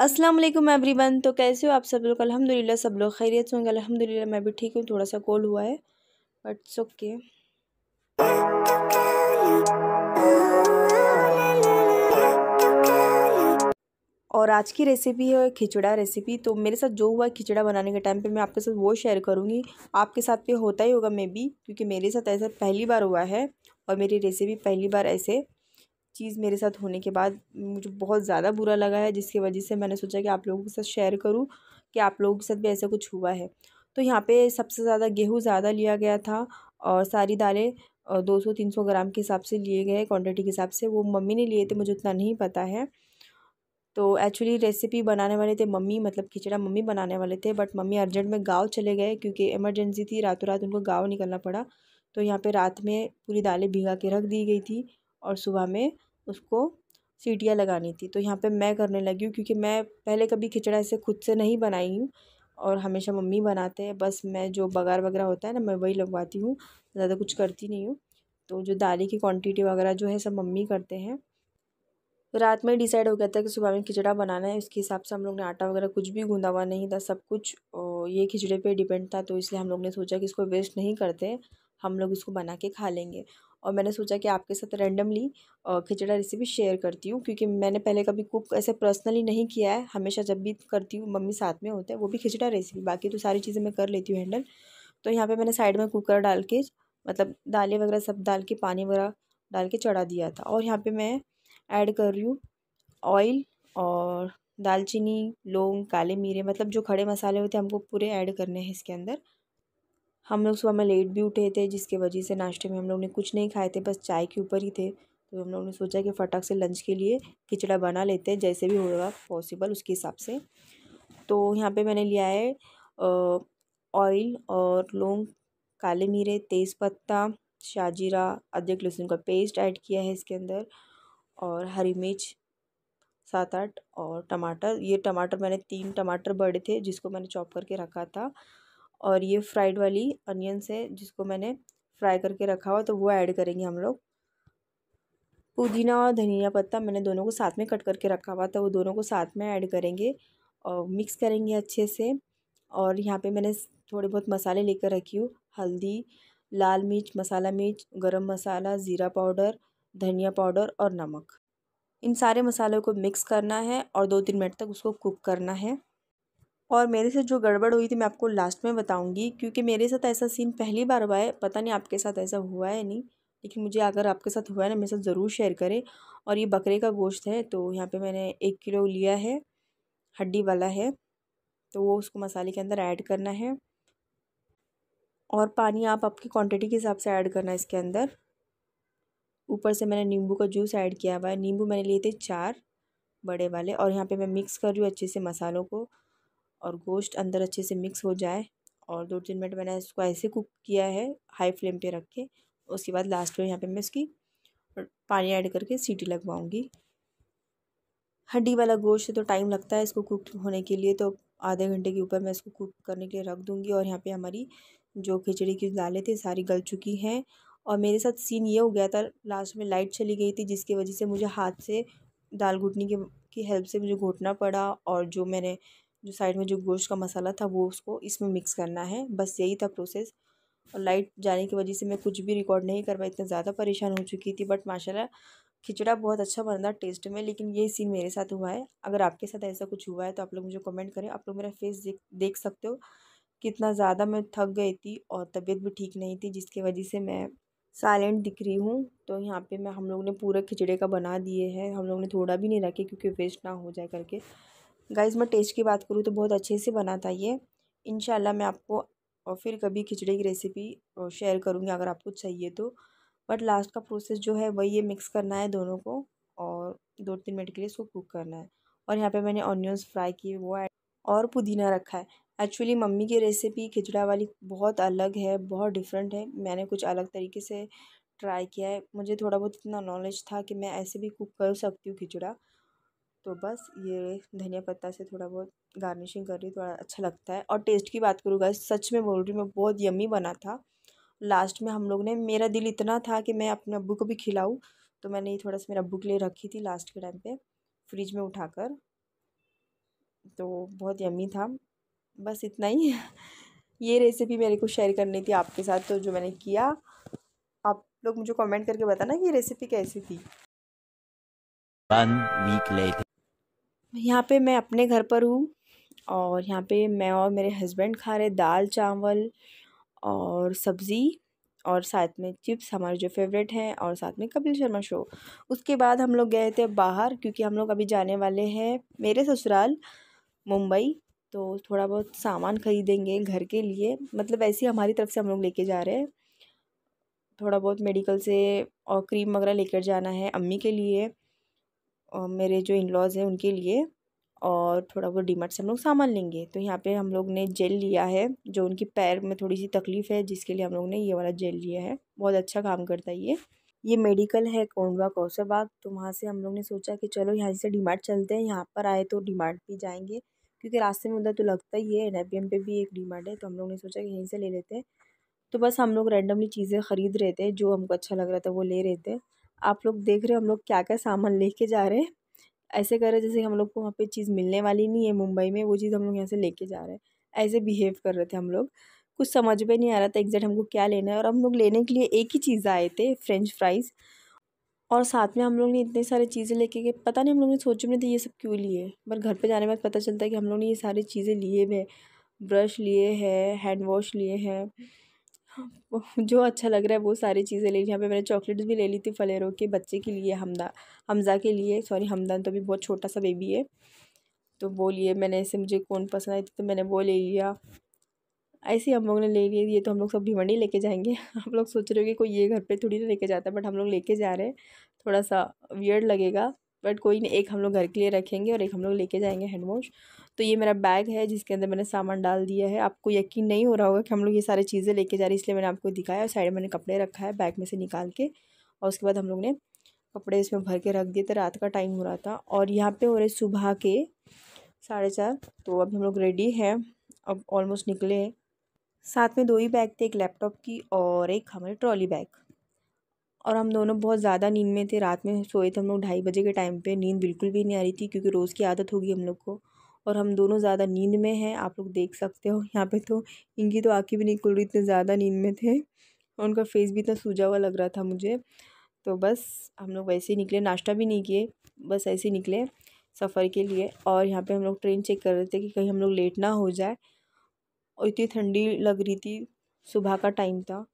अस्सलाम वालेकुम एवरीवन तो कैसे हो आप सब लोग अल्हम्दुलिल्लाह सब लोग खैरियत से होंगे अल्हम्दुलिल्लाह मैं भी ठीक हूँ थोड़ा सा कोल्ड हुआ है बट इट्स ओके और आज की रेसिपी है खिचड़ा रेसिपी तो मेरे साथ जो हुआ खिचड़ा बनाने के टाइम पे मैं आपके साथ वो शेयर करूँगी आपके साथ भी होता ही होगा मे बी क्योंकि मेरे साथ ऐसा पहली बार हुआ है और मेरी रेसिपी पहली बार ऐसे चीज़ मेरे साथ होने के बाद मुझे बहुत ज़्यादा बुरा लगा है जिसकी वजह से मैंने सोचा कि आप लोगों के साथ शेयर करूँ कि आप लोगों के साथ भी ऐसा कुछ हुआ है तो यहाँ पे सबसे ज़्यादा गेहूँ ज़्यादा लिया गया था और सारी दालें दो सौ तीन सौ ग्राम के हिसाब से लिए गए क्वांटिटी के हिसाब से वो मम्मी ने लिए थे मुझे उतना नहीं पता है तो एक्चुअली रेसिपी बनाने वाले थे मम्मी मतलब खिचड़ा मम्मी बनाने वाले थे बट मम्मी अर्जेंट में गाँव चले गए क्योंकि इमरजेंसी थी रातों रात उनको गाँव निकलना पड़ा तो यहाँ पे रात में पूरी दालें भिगा के रख दी गई थी और सुबह में उसको सीटियाँ लगानी थी तो यहाँ पे मैं करने लगी हूँ क्योंकि मैं पहले कभी खिचड़ा ऐसे खुद से नहीं बनाई हूँ और हमेशा मम्मी बनाते हैं बस मैं जो बघार वगैरह होता है ना मैं वही लगवाती हूँ ज़्यादा कुछ करती नहीं हूँ तो जो दाली की क्वांटिटी वगैरह जो है सब मम्मी करते हैं तो रात में डिसाइड हो गया था कि सुबह में खिचड़ा बनाना है इसके हिसाब से हम लोग ने आटा वगैरह कुछ भी गूँधा हुआ नहीं था सब कुछ ये खिचड़े पर डिपेंड था तो इसलिए हम लोग ने सोचा कि इसको वेस्ट नहीं करते हम लोग इसको बना के खा लेंगे और मैंने सोचा कि आपके साथ रैंडमली खिचड़ा रेसिपी शेयर करती हूँ क्योंकि मैंने पहले कभी कुक ऐसे पर्सनली नहीं किया है हमेशा जब भी करती हूँ मम्मी साथ में होते हैं वो भी खिचड़ा रेसिपी बाकी तो सारी चीज़ें मैं कर लेती हूँ हैंडल तो यहाँ पर मैंने साइड में कुकर डाल के मतलब दालें वगैरह सब डाल के पानी वगैरह डाल के चढ़ा दिया था और यहाँ पर मैं ऐड कर रही हूँ ऑयल और दालचीनी लौंग काले मीरे मतलब जो खड़े मसाले होते हैं हमको पूरे ऐड करने हैं इसके अंदर हम लोग सुबह में लेट भी उठे थे जिसके वजह से नाश्ते में हम लोग ने कुछ नहीं खाए थे बस चाय के ऊपर ही थे तो हम लोग ने सोचा कि फटाक से लंच के लिए खिचड़ा बना लेते हैं जैसे भी होगा पॉसिबल उसके हिसाब से तो यहाँ पे मैंने लिया है ऑयल और लौंग काले मीरे तेज़ पत्ता शाजीरा अदरक लहसुन का पेस्ट ऐड किया है इसके अंदर और हरी मिर्च सात आठ और टमाटर ये टमाटर मैंने तीन टमाटर बड़े थे जिसको मैंने चॉप करके रखा था और ये फ्राइड वाली अनियंस है जिसको मैंने फ्राई करके रखा हुआ तो वो ऐड करेंगे हम लोग पुदीना और धनिया पत्ता मैंने दोनों को साथ में कट करके रखा हुआ था वो दोनों को साथ में ऐड करेंगे और मिक्स करेंगे अच्छे से और यहाँ पे मैंने थोड़े बहुत मसाले लेकर रखी हूँ हल्दी लाल मिर्च मसाला मिर्च गरम मसाला ज़ीरा पाउडर धनिया पाउडर और नमक इन सारे मसालों को मिक्स करना है और दो तीन मिनट तक उसको कुक करना है और मेरे से जो गड़बड़ हुई थी मैं आपको लास्ट में बताऊंगी क्योंकि मेरे साथ ऐसा सीन पहली बार हुआ है पता नहीं आपके साथ ऐसा हुआ है नहीं लेकिन मुझे अगर आपके साथ हुआ है ना मेरे साथ ज़रूर शेयर करें और ये बकरे का गोश्त है तो यहाँ पे मैंने एक किलो लिया है हड्डी वाला है तो वो उसको मसाले के अंदर ऐड करना है और पानी आप आपकी क्वान्टिटी के हिसाब से ऐड करना है इसके अंदर ऊपर से मैंने नींबू का जूस ऐड किया हुआ है नींबू मैंने लिए थे चार बड़े वाले और यहाँ पर मैं मिक्स कर रही हूँ अच्छे से मसालों को और गोश्त अंदर अच्छे से मिक्स हो जाए और दो तीन मिनट मैंने इसको ऐसे कुक किया है हाई फ्लेम पे रख के उसके बाद लास्ट में यहाँ पे मैं इसकी पानी ऐड करके सीटी लगवाऊंगी हड्डी वाला गोश्त तो टाइम लगता है इसको कुक होने के लिए तो आधे घंटे के ऊपर मैं इसको कुक करने के लिए रख दूँगी और यहाँ पर हमारी जो खिचड़ी की दालें थी सारी गल चुकी हैं और मेरे साथ सीन ये हो गया था लास्ट में लाइट चली गई थी जिसकी वजह से मुझे हाथ से दाल घुटनी के की हेल्प से मुझे घोटना पड़ा और जो मैंने जो साइड में जो गोश्त का मसाला था वो उसको इसमें मिक्स करना है बस यही था प्रोसेस और लाइट जाने की वजह से मैं कुछ भी रिकॉर्ड नहीं कर पाई इतना ज़्यादा परेशान हो चुकी थी बट माशाल्लाह खिचड़ा बहुत अच्छा बन रहा टेस्ट में लेकिन ये सीन मेरे साथ हुआ है अगर आपके साथ ऐसा कुछ हुआ है तो आप लोग मुझे कमेंट करें आप लोग मेरा फेस देख देख सकते हो कितना ज़्यादा मैं थक गई थी और तबीयत भी ठीक नहीं थी जिसकी वजह से मैं साइलेंट दिख रही हूँ तो यहाँ पे मैं हम लोग ने पूरा खिचड़े का बना दिए हैं हम लोग ने थोड़ा भी नहीं रखे क्योंकि वेस्ट ना हो जाए करके गाइज़ मैं टेस्ट की बात करूँ तो बहुत अच्छे से बना था ये इन मैं आपको और फिर कभी खिचड़ी की रेसिपी शेयर करूँगी अगर आपको चाहिए तो बट लास्ट का प्रोसेस जो है वही ये मिक्स करना है दोनों को और दो तीन मिनट के लिए इसको कुक करना है और यहाँ पे मैंने ऑनियंस फ्राई किए वो ऐड और पुदीना रखा है एक्चुअली मम्मी की रेसिपी खिचड़ा वाली बहुत अलग है बहुत डिफरेंट है मैंने कुछ अलग तरीके से ट्राई किया है मुझे थोड़ा बहुत इतना नॉलेज था कि मैं ऐसे भी कुक कर सकती हूँ खिचड़ा तो बस ये धनिया पत्ता से थोड़ा बहुत गार्निशिंग कर रही थोड़ा अच्छा लगता है और टेस्ट की बात करूँ गाइस सच में बोल रही हूँ मैं बहुत यमी बना था लास्ट में हम लोग ने मेरा दिल इतना था कि मैं अपने अब्बू को भी खिलाऊँ तो मैंने ये थोड़ा सा मेरे अब्बू के लिए रखी थी लास्ट के टाइम पर फ्रिज में कर तो बहुत यमी था बस इतना ही ये रेसिपी मेरे को शेयर करनी थी आपके साथ तो जो मैंने किया आप लोग मुझे कमेंट करके बताना कि ये रेसिपी कैसी थी यहाँ पे मैं अपने घर पर हूँ और यहाँ पे मैं और मेरे हस्बैंड खा रहे दाल चावल और सब्ज़ी और साथ में चिप्स हमारे जो फेवरेट हैं और साथ में कपिल शर्मा शो उसके बाद हम लोग गए थे बाहर क्योंकि हम लोग अभी जाने वाले हैं मेरे ससुराल मुंबई तो थोड़ा बहुत सामान ख़रीदेंगे घर के लिए मतलब ऐसे ही हमारी तरफ से हम लोग लेके जा रहे हैं थोड़ा बहुत मेडिकल से और क्रीम वगैरह लेकर जाना है अम्मी के लिए और मेरे जो इन लॉज़ हैं उनके लिए और थोड़ा बहुत डीमार्ट से हम लोग सामान लेंगे तो यहाँ पे हम लोग ने जेल लिया है जो उनकी पैर में थोड़ी सी तकलीफ़ है जिसके लिए हम लोग ने ये वाला जेल लिया है बहुत अच्छा काम करता है ये ये मेडिकल है कोंडवा कौसरबाग तो वहाँ से हम लोग ने सोचा कि चलो यहाँ से डीमार्ट चलते हैं यहाँ पर आए तो डीमार्ट भी जाएंगे क्योंकि रास्ते में उधर तो लगता ही है एन पे भी एक डीमार्ट है तो हम लोग ने सोचा कि यहीं से ले लेते हैं तो बस हम लोग रैंडमली चीज़ें ख़रीद रहे थे जो हमको अच्छा लग रहा था वो ले रहे थे आप लोग देख रहे हो हम लोग क्या क्या सामान लेके जा रहे हैं ऐसे कर रहे हैं जैसे हम लोग को वहाँ पे चीज़ मिलने वाली नहीं है मुंबई में वो चीज़ हम लोग यहाँ से लेके जा रहे हैं ऐसे बिहेव कर रहे थे हम लोग कुछ समझ में नहीं आ रहा था एग्जैक्ट हमको क्या लेना है और हम लोग लेने के लिए एक ही चीज़ आए थे फ्रेंच फ्राइज़ और साथ में हम लोग ने इतने सारे चीज़ें लेके गए पता नहीं हम लोग ने सोचे नहीं थे ये सब क्यों लिए पर घर पे जाने के बाद पता चलता है कि हम लोग ने ये सारी चीज़ें लिए हुए ब्रश लिए हैं हैंड वॉश लिए हैं जो अच्छा लग रहा है वो सारी चीज़ें ले ली यहाँ पे मैंने चॉकलेट्स भी ले ली थी फलेरों के बच्चे के लिए हमदा हमज़ा के लिए सॉरी हमदान तो भी बहुत छोटा सा बेबी है तो वो लिए मैंने ऐसे मुझे कौन पसंद आई थी तो मैंने वो ले लिया ऐसे ही हम लोग ने ले लिए ये तो हम लोग सब भिवंडी लेके जाएंगे आप लोग सोच रहे हो कि कोई ये घर पर थोड़ी ना लेके जाता है बट हम लोग लेके जा रहे हैं थोड़ा सा वियर्ड लगेगा बट कोई नहीं एक हम लोग घर के लिए रखेंगे और एक हम लोग लेके जाएंगे हैंड वॉश तो ये मेरा बैग है जिसके अंदर मैंने सामान डाल दिया है आपको यकीन नहीं हो रहा होगा कि हम लोग ये सारी चीज़ें लेके जा रहे हैं इसलिए मैंने आपको दिखाया और साइड में मैंने कपड़े रखा है बैग में से निकाल के और उसके बाद हम लोग ने कपड़े इसमें भर के रख दिए थे रात का टाइम हो रहा था और यहाँ पर हो रहे सुबह के साढ़े चार तो अभी हम लोग रेडी हैं अब ऑलमोस्ट निकले हैं साथ में दो ही बैग थे एक लैपटॉप की और एक हमारे ट्रॉली बैग और हम दोनों बहुत ज़्यादा नींद में थे रात में सोए थे हम लोग ढाई बजे के टाइम पे नींद बिल्कुल भी नहीं आ रही थी क्योंकि रोज़ की आदत होगी हम लोग को और हम दोनों ज़्यादा नींद में हैं आप लोग देख सकते हो यहाँ पे तो इनकी तो आँखें भी नहीं खुल रही इतने ज़्यादा नींद में थे और उनका फेस भी इतना सूजा हुआ लग रहा था मुझे तो बस हम लोग वैसे ही निकले नाश्ता भी नहीं किए बस ऐसे ही निकले सफ़र के लिए और यहाँ पर हम लोग ट्रेन चेक कर रहे थे कि कहीं हम लोग लेट ना हो जाए और इतनी ठंडी लग रही थी सुबह का टाइम था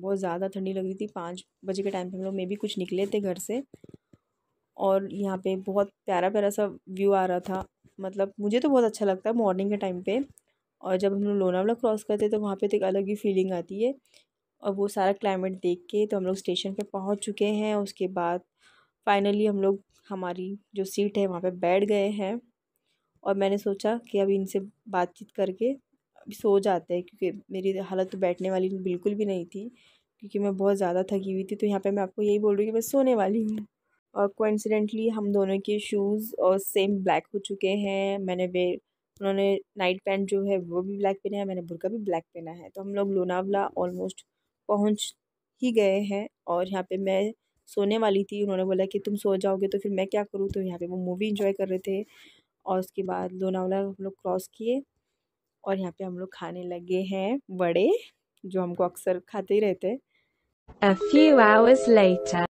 बहुत ज़्यादा ठंडी लग रही थी पाँच बजे के टाइम पे हम लोग मे भी कुछ निकले थे घर से और यहाँ पे बहुत प्यारा प्यारा सा व्यू आ रहा था मतलब मुझे तो बहुत अच्छा लगता है मॉर्निंग के टाइम पे और जब हम लोग लोनावला क्रॉस करते तो वहाँ पे तो एक अलग ही फीलिंग आती है और वो सारा क्लाइमेट देख के तो हम लोग स्टेशन पर पहुँच चुके हैं उसके बाद फाइनली हम लोग हमारी जो सीट है वहाँ पर बैठ गए हैं और मैंने सोचा कि अब इनसे बातचीत करके अभी सो जाते हैं क्योंकि मेरी हालत तो बैठने वाली बिल्कुल भी नहीं थी क्योंकि मैं बहुत ज़्यादा थकी हुई थी तो यहाँ पे मैं आपको यही बोल रही हूँ कि मैं सोने वाली हूँ और कोइंसिडेंटली हम दोनों के शूज़ और सेम ब्लैक हो चुके हैं मैंने वे उन्होंने नाइट पैंट जो है वो भी ब्लैक पहना है मैंने बुरका भी ब्लैक पहना है तो हम लोग लोनावला ऑलमोस्ट पहुँच ही गए हैं और यहाँ पर मैं सोने वाली थी उन्होंने बोला कि तुम सो जाओगे तो फिर मैं क्या करूँ तो यहाँ पर वो मूवी इंजॉय कर रहे थे और उसके बाद लोनावला हम लोग क्रॉस किए और यहाँ पे हम लोग खाने लगे हैं बड़े जो हमको अक्सर खाते ही रहते A few hours later.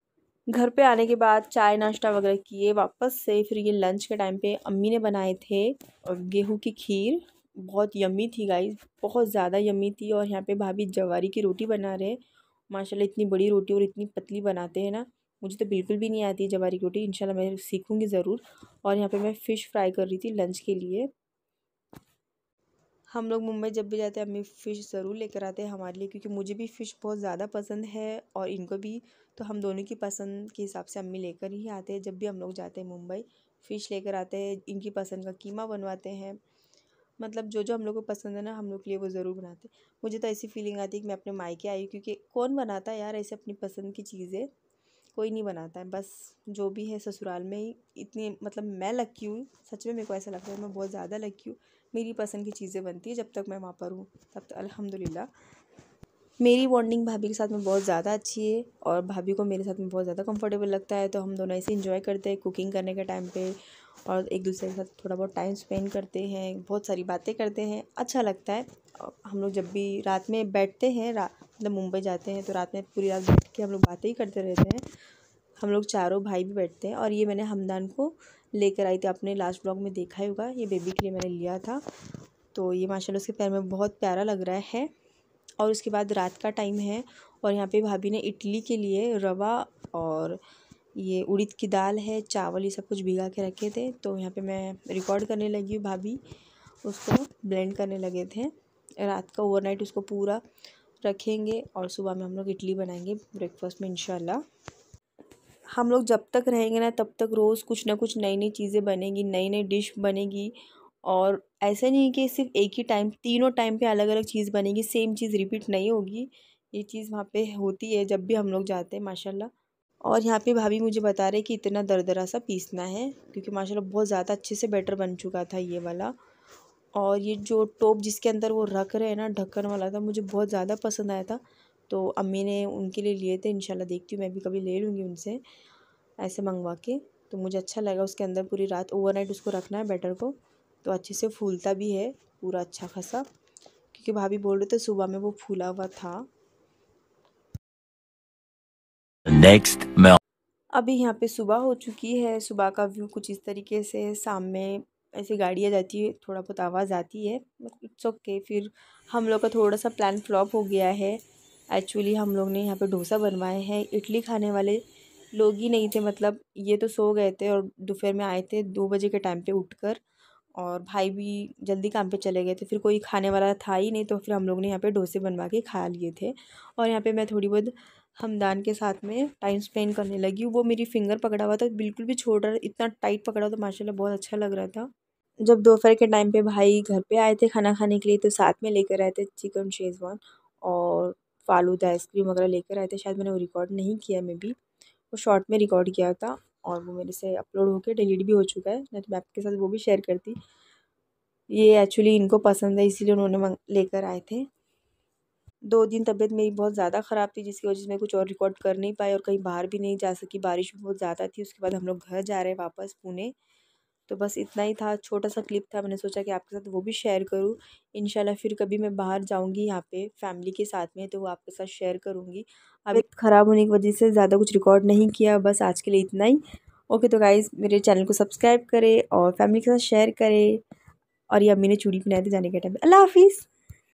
घर पे आने के बाद चाय नाश्ता वगैरह किए वापस से फिर ये लंच के टाइम पे अम्मी ने बनाए थे गेहूं की खीर बहुत यम्मी थी गाइस बहुत ज़्यादा यम्मी थी और यहाँ पे भाभी जवारी की रोटी बना रहे माशाल्लाह इतनी बड़ी रोटी और इतनी पतली बनाते हैं ना मुझे तो बिल्कुल भी नहीं आती जवारी की रोटी इंशाल्लाह मैं सीखूँगी ज़रूर और यहाँ पर मैं फ़िश फ्राई कर रही थी लंच के लिए हम लोग मुंबई जब भी जाते हैं अम्मी फ़िश ज़रूर लेकर आते हैं हमारे लिए क्योंकि मुझे भी फ़िश बहुत ज़्यादा पसंद है और इनको भी तो हम दोनों की पसंद के हिसाब से अम्मी लेकर ही आते हैं जब भी हम लोग जाते हैं मुंबई फ़िश लेकर आते हैं इनकी पसंद का कीमा बनवाते हैं मतलब जो जो हम लोग को पसंद है ना हम लोग के लिए वो ज़रूर बनाते मुझे तो ऐसी फीलिंग आती है कि मैं अपने मायके आई क्योंकि कौन बनाता है यार ऐसे अपनी पसंद की चीज़ें कोई नहीं बनाता है बस जो भी है ससुराल में ही इतनी मतलब मैं लकी हूँ सच में मेरे को ऐसा लगता है मैं बहुत ज़्यादा लकी हूँ मेरी पसंद की चीज़ें बनती है जब तक मैं वहाँ पर हूँ तब तक अलहमदिल्ला मेरी बॉन्डिंग भाभी के साथ में बहुत ज़्यादा अच्छी है और भाभी को मेरे साथ में बहुत ज़्यादा कंफर्टेबल लगता है तो हम दोनों ऐसे इन्जॉय करते हैं कुकिंग करने के टाइम पे और एक दूसरे के साथ थोड़ा बहुत टाइम स्पेंड करते हैं बहुत सारी बातें करते हैं अच्छा लगता है हम लोग जब भी रात में बैठते हैं मतलब मुंबई जाते हैं तो रात में पूरी रात बैठ के हम लोग बातें ही करते रहते हैं हम लोग चारों भाई भी बैठते हैं और ये मैंने हमदान को लेकर आई थी आपने लास्ट ब्लॉग में देखा ही होगा ये बेबी के लिए मैंने लिया था तो ये माशाल्लाह उसके पैर में बहुत प्यारा लग रहा है और उसके बाद रात का टाइम है और यहाँ पे भाभी ने इडली के लिए रवा और ये उड़द की दाल है चावल ये सब कुछ भिगा के रखे थे तो यहाँ पर मैं रिकॉर्ड करने लगी हूँ भाभी उसको ब्लेंड करने लगे थे रात का ओवर उसको पूरा रखेंगे और सुबह में हम लोग इडली बनाएंगे ब्रेकफास्ट में इनशाला हम लोग जब तक रहेंगे ना तब तक रोज़ कुछ ना कुछ नई नई चीज़ें बनेगी नई नई डिश बनेगी और ऐसा नहीं कि सिर्फ एक ही टाइम तीनों टाइम पे अलग अलग चीज़ बनेगी सेम चीज़ रिपीट नहीं होगी ये चीज़ वहाँ पे होती है जब भी हम लोग जाते हैं माशाल्लाह और यहाँ पे भाभी मुझे बता रहे कि इतना दरदरा सा पीसना है क्योंकि माशाल्लाह बहुत ज़्यादा अच्छे से बैटर बन चुका था ये वाला और ये जो टोप जिसके अंदर वो रख रहे हैं ना ढक्कन वाला था मुझे बहुत ज़्यादा पसंद आया था तो अम्मी ने उनके लिए लिए थे इनशाला देखती हूँ मैं भी कभी ले लूँगी उनसे ऐसे मंगवा के तो मुझे अच्छा लगा उसके अंदर पूरी रात ओवरनाइट उसको रखना है बैटर को तो अच्छे से फूलता भी है पूरा अच्छा खासा क्योंकि भाभी बोल रहे थे सुबह में वो फूला हुआ था नेक्स्ट अभी यहाँ पे सुबह हो चुकी है सुबह का व्यू कुछ इस तरीके से सामने ऐसी गाड़ियाँ जाती है थोड़ा बहुत आवाज़ आती है इट्स ओके फिर हम लोग का थोड़ा सा प्लान फ्लॉप हो गया है एक्चुअली हम लोग ने यहाँ पे डोसा बनवाए हैं इडली खाने वाले लोग ही नहीं थे मतलब ये तो सो गए थे और दोपहर में आए थे दो बजे के टाइम पे उठकर और भाई भी जल्दी काम पे चले गए थे फिर कोई खाने वाला था ही नहीं तो फिर हम लोग ने यहाँ पे डोसे बनवा के खा लिए थे और यहाँ पे मैं थोड़ी बहुत हमदान के साथ में टाइम स्पेंड करने लगी वो मेरी फिंगर पकड़ा हुआ था बिल्कुल भी छोड़ रहा इतना टाइट पकड़ा हुआ था माशाला बहुत अच्छा लग रहा था जब दोपहर के टाइम पर भाई घर पर आए थे खाना खाने के लिए तो साथ में लेकर आए थे चिकन शेजवान और फालूदा आइसक्रीम वगैरह लेकर आए थे शायद मैंने वो रिकॉर्ड नहीं किया मे बी वो शॉर्ट में रिकॉर्ड किया था और वो मेरे से अपलोड होकर डिलीट भी हो चुका है नहीं तो मैं आपके साथ वो भी शेयर करती ये एक्चुअली इनको पसंद है इसीलिए उन्होंने लेकर आए थे दो दिन तबीयत मेरी बहुत ज़्यादा ख़राब थी जिसकी वजह से मैं कुछ और रिकॉर्ड कर नहीं पाई और कहीं बाहर भी नहीं जा सकी बारिश भी बहुत ज़्यादा थी उसके बाद हम लोग घर जा रहे हैं वापस पुणे तो बस इतना ही था छोटा सा क्लिप था मैंने सोचा कि आपके साथ वो भी शेयर करूँ इन फिर कभी मैं बाहर जाऊँगी यहाँ पे फैमिली के साथ में तो वो आपके साथ शेयर करूँगी अब ख़राब होने की वजह से ज़्यादा कुछ रिकॉर्ड नहीं किया बस आज के लिए इतना ही ओके तो गाइज़ मेरे चैनल को सब्सक्राइब करें और फैमिली के साथ शेयर करें और ये अम्मी ने चूड़ी पहनाए थे जाने के टाइम अल्लाह हाफिज़